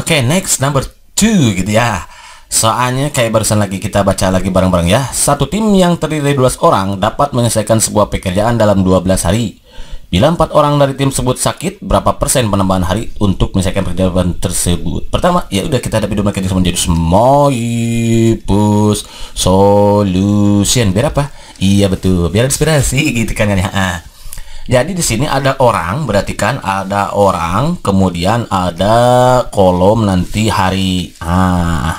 Oke, okay, next number two gitu ya. Soalnya kayak barusan lagi kita baca lagi bareng-bareng ya. Satu tim yang terdiri dari 12 orang dapat menyelesaikan sebuah pekerjaan dalam 12 hari. Bila empat orang dari tim tersebut sakit, berapa persen penambahan hari untuk menyelesaikan pekerjaan tersebut? Pertama, ya udah kita hadapi domain kerja menjadi Smoipus Solution. Biar apa? Iya betul, biar inspirasi gitu kan, kan ya. Ah. Jadi di sini ada orang, berarti kan ada orang, kemudian ada kolom nanti hari. Ah,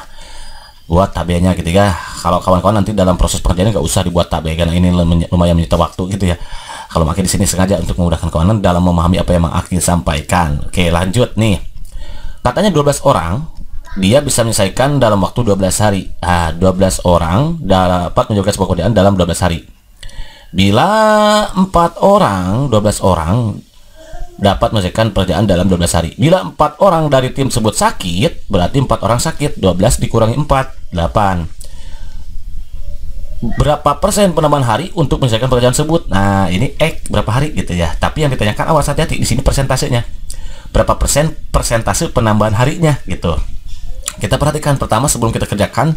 buat tabelnya gitu ya. Kalau kawan-kawan nanti dalam proses pengerjaan nggak usah dibuat tabel karena ini lumayan menyita waktu gitu ya. Kalau makin di sini sengaja untuk memudahkan kawan-kawan dalam memahami apa yang Akin sampaikan. Oke, lanjut nih. Katanya 12 orang, dia bisa menyelesaikan dalam waktu 12 hari. Ah, 12 orang dapat menyelesaikan sebuah pekerjaan dalam 12 hari. Bila empat orang, 12 orang dapat menyelesaikan pekerjaan dalam 12 hari. Bila empat orang dari tim sebut sakit, berarti empat orang sakit. 12 dikurangi 4, 8. Berapa persen penambahan hari untuk menyelesaikan pekerjaan tersebut? Nah, ini X berapa hari gitu ya. Tapi yang ditanyakan awas hati-hati di sini persentasenya. Berapa persen persentase penambahan harinya gitu. Kita perhatikan pertama sebelum kita kerjakan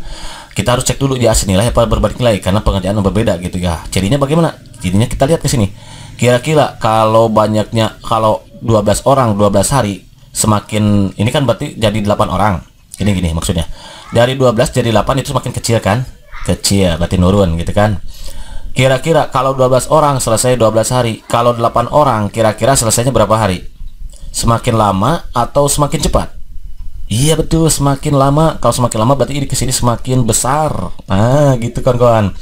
kita harus cek dulu ya senilai apa berbalik nilai karena pengerjaan berbeda gitu ya jadinya bagaimana jadinya kita lihat ke sini kira-kira kalau banyaknya kalau 12 orang 12 hari semakin ini kan berarti jadi 8 orang ini gini maksudnya dari 12 jadi 8 itu semakin kecil kan kecil berarti nurun gitu kan kira-kira kalau 12 orang selesai 12 hari kalau 8 orang kira-kira selesainya berapa hari semakin lama atau semakin cepat Iya betul, semakin lama, kalau semakin lama berarti ini kesini semakin besar. Ah, gitu kawan-kawan.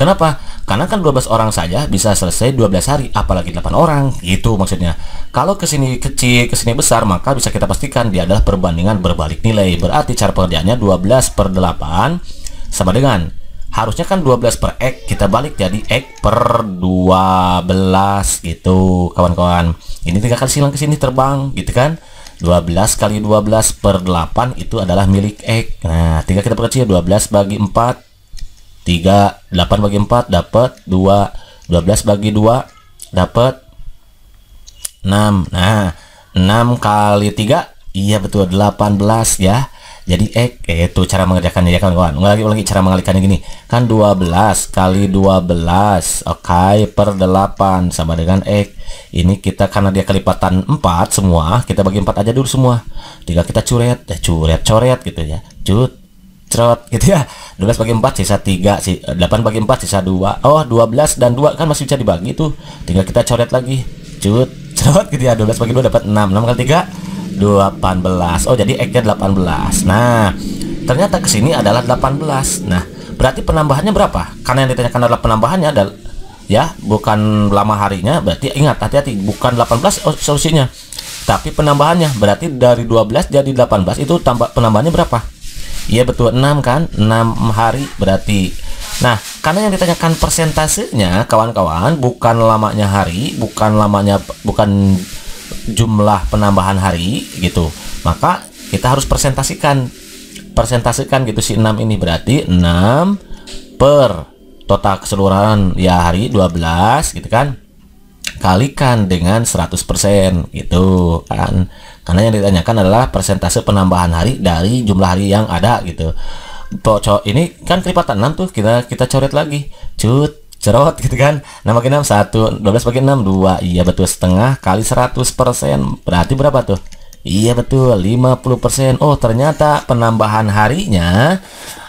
Kenapa? Karena kan 12 orang saja bisa selesai 12 hari, apalagi 8 orang, gitu maksudnya. Kalau kesini kecil, kesini besar, maka bisa kita pastikan dia adalah perbandingan berbalik nilai. Berarti cara pengerjaannya 12 per 8 sama dengan harusnya kan 12 per X kita balik jadi X per 12 gitu kawan-kawan ini kali silang ke sini terbang gitu kan 12 kali 12 per 8 itu adalah milik X. Nah, tinggal kita perkecil 12 bagi 4 3 8 bagi 4 dapat 2 12 bagi 2 dapat 6. Nah, 6 kali 3 iya betul 18 ya jadi X eh, itu cara mengerjakannya ya kawan-kawan lagi lagi cara mengalihkannya gini kan 12 kali 12 oke okay, per 8 sama dengan X eh, ini kita karena dia kelipatan 4 semua kita bagi 4 aja dulu semua tinggal kita curet ya curet coret gitu ya cut cerot gitu ya 12 bagi 4 sisa 3 si 8 bagi 4 sisa 2 oh 12 dan 2 kan masih bisa dibagi tuh tinggal kita coret lagi cut cerot gitu ya 12 bagi 2 dapat 6 6 kali 3 18 oh jadi X-nya 18 nah ternyata kesini adalah 18 nah berarti penambahannya berapa karena yang ditanyakan adalah penambahannya adalah ya bukan lama harinya berarti ingat hati-hati bukan 18 solusinya tapi penambahannya berarti dari 12 jadi 18 itu tambah penambahannya berapa iya betul 6 kan 6 hari berarti nah karena yang ditanyakan persentasenya kawan-kawan bukan lamanya hari bukan lamanya bukan jumlah penambahan hari gitu maka kita harus presentasikan presentasikan gitu si 6 ini berarti 6 per total keseluruhan ya hari 12 gitu kan kalikan dengan 100% gitu kan karena yang ditanyakan adalah persentase penambahan hari dari jumlah hari yang ada gitu toco ini kan kelipatan 6 tuh kita kita coret lagi cut cerot gitu kan nama keenam satu dua belas bagi enam dua, iya betul setengah kali seratus persen, berarti berapa tuh iya betul lima puluh persen, oh ternyata penambahan harinya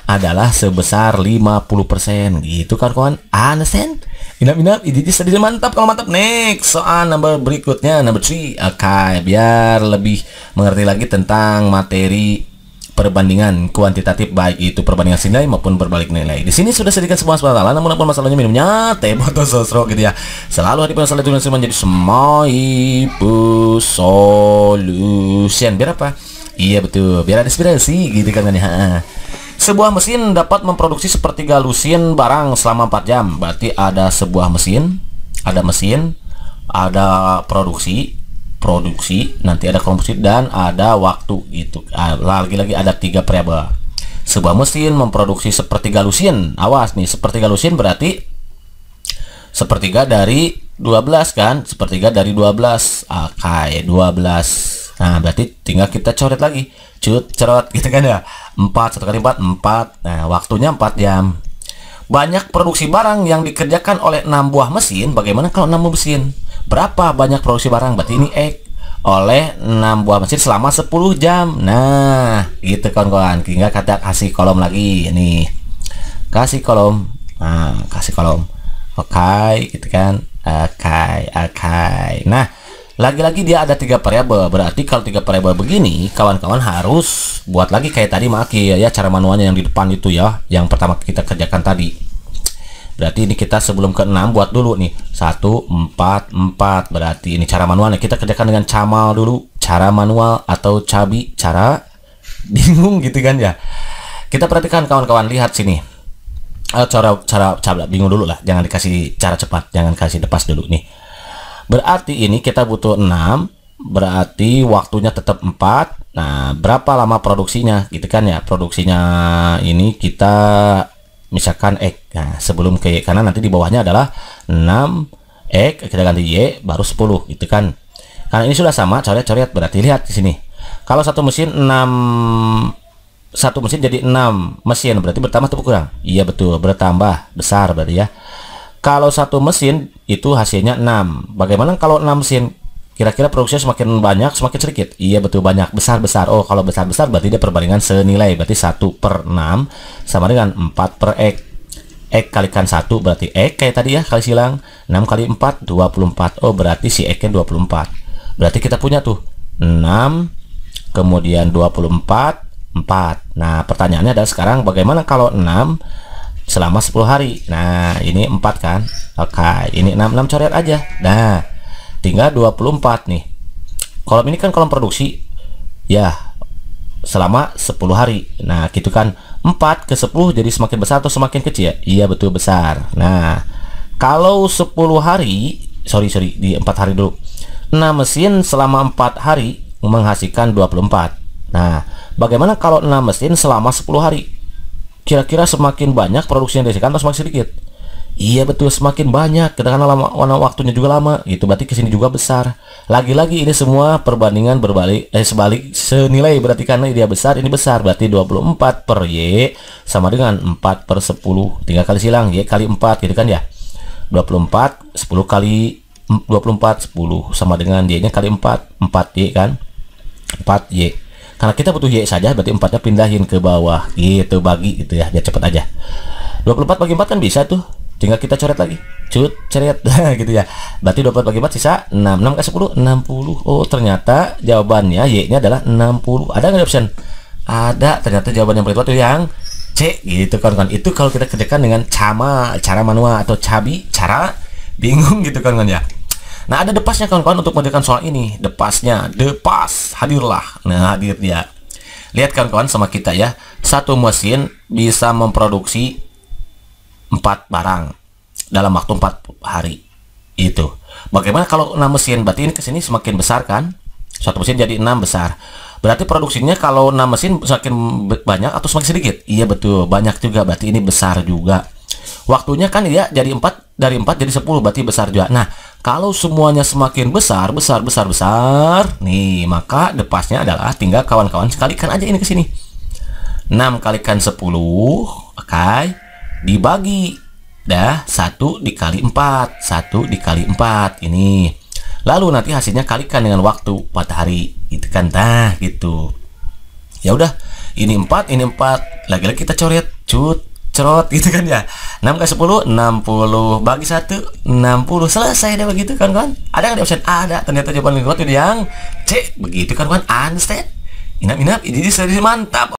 adalah sebesar lima puluh persen gitu kan kawan understand inap inap ini sedih mantap kalau mantap next soal number berikutnya number 3 oke biar lebih mengerti lagi tentang materi perbandingan kuantitatif baik itu perbandingan senilai maupun berbalik nilai. Di sini sudah sedikit semua masalah, namun maupun masalahnya minumnya teh botol sosro gitu ya. Selalu hati masalah itu langsung menjadi semai solution. Biar apa? Iya betul, biar ada inspirasi gitu kan ya. Sebuah mesin dapat memproduksi sepertiga lusin barang selama 4 jam. Berarti ada sebuah mesin, ada mesin, ada produksi, produksi nanti ada komposit dan ada waktu gitu ah, lagi-lagi ada tiga variabel sebuah mesin memproduksi seperti galusin awas nih seperti galusin berarti sepertiga dari 12 kan sepertiga dari 12 akai okay, 12 nah berarti tinggal kita coret lagi cut cerot gitu kan ya 4 satu kali 4 4 nah waktunya 4 jam banyak produksi barang yang dikerjakan oleh enam buah mesin bagaimana kalau enam buah mesin berapa banyak produksi barang berarti ini X eh, oleh 6 buah mesin selama 10 jam nah gitu kawan-kawan tinggal kata kasih kolom lagi ini kasih kolom nah kasih kolom oke okay, gitu kan oke okay, oke okay. nah lagi-lagi dia ada tiga variabel berarti kalau tiga variabel begini kawan-kawan harus buat lagi kayak tadi maki ya, ya cara manualnya yang di depan itu ya yang pertama kita kerjakan tadi berarti ini kita sebelum ke 6 buat dulu nih 1 4 4 berarti ini cara manualnya kita kerjakan dengan camal dulu cara manual atau cabi cara bingung gitu kan ya kita perhatikan kawan-kawan lihat sini uh, cara cara cara bingung dulu lah jangan dikasih cara cepat jangan kasih lepas dulu nih berarti ini kita butuh 6 berarti waktunya tetap 4 nah berapa lama produksinya gitu kan ya produksinya ini kita misalkan X nah sebelum ke Y karena nanti di bawahnya adalah 6 X kita ganti Y baru 10 gitu kan karena ini sudah sama coret-coret berarti lihat di sini kalau satu mesin 6 satu mesin jadi 6 mesin berarti bertambah atau kurang iya betul bertambah besar berarti ya kalau satu mesin itu hasilnya 6 bagaimana kalau 6 mesin Kira-kira produksinya semakin banyak, semakin sedikit? Iya betul banyak, besar-besar. Oh kalau besar-besar berarti dia perbandingan senilai, berarti 1 per 6 sama dengan 4 per X. X kalikan 1 berarti X kayak tadi ya, kali silang. 6 kali 4, 24. Oh berarti si X-nya 24. Berarti kita punya tuh 6, kemudian 24, 4. Nah pertanyaannya adalah sekarang bagaimana kalau 6 selama 10 hari? Nah ini 4 kan? Oke, ini 6, 6 coret aja. Nah tinggal 24 nih kolom ini kan kolom produksi ya selama 10 hari nah gitu kan 4 ke 10 jadi semakin besar atau semakin kecil ya iya betul besar nah kalau 10 hari sorry sorry di 4 hari dulu nah mesin selama 4 hari menghasilkan 24 nah bagaimana kalau 6 mesin selama 10 hari kira-kira semakin banyak produksi yang dihasilkan atau semakin sedikit Iya betul, semakin banyak, karena lama, warna waktunya juga lama, itu berarti kesini juga besar. Lagi-lagi ini semua perbandingan berbalik, eh sebalik senilai, berarti karena dia besar, ini besar, berarti 24 per Y sama dengan 4 per 10, tiga kali silang, Y kali 4 gitu kan ya. 24, 10 kali 24, 10 sama dengan Y-nya kali 4, 4Y kan, 4Y. Karena kita butuh Y saja, berarti 4-nya pindahin ke bawah, gitu, bagi gitu ya, biar cepat aja. 24 bagi 4 kan bisa tuh, tinggal kita coret lagi cut coret gitu ya berarti 24 bagi 4 sisa 6 6 ke 10 60 oh ternyata jawabannya Y nya adalah 60 ada nggak option ada ternyata jawaban yang paling itu yang C gitu kawan-kawan kan. itu kalau kita kerjakan dengan cama cara manual atau cabi cara bingung gitu kawan-kawan kan, ya nah ada depasnya kawan-kawan kan, untuk mengerjakan soal ini depasnya depas hadirlah nah hadir dia lihat kawan-kawan sama kita ya satu mesin bisa memproduksi empat barang dalam waktu empat hari itu bagaimana kalau enam mesin berarti ini kesini semakin besar kan satu mesin jadi enam besar berarti produksinya kalau enam mesin semakin banyak atau semakin sedikit iya betul banyak juga berarti ini besar juga waktunya kan ya jadi empat dari empat jadi sepuluh berarti besar juga nah kalau semuanya semakin besar besar besar besar nih maka depasnya adalah tinggal kawan-kawan sekalikan aja ini kesini enam 6 kalikan sepuluh oke okay dibagi dah satu dikali empat satu dikali empat ini lalu nanti hasilnya kalikan dengan waktu empat hari itu kan dah gitu ya udah ini empat ini empat lagi-lagi kita coret cut cerot gitu kan ya 6 ke 10 60 bagi 1 60 selesai deh begitu kan kan ada kan di option ada ternyata jawaban lingkungan yang C begitu kan kan unstead inap inap ini, ini, ini mantap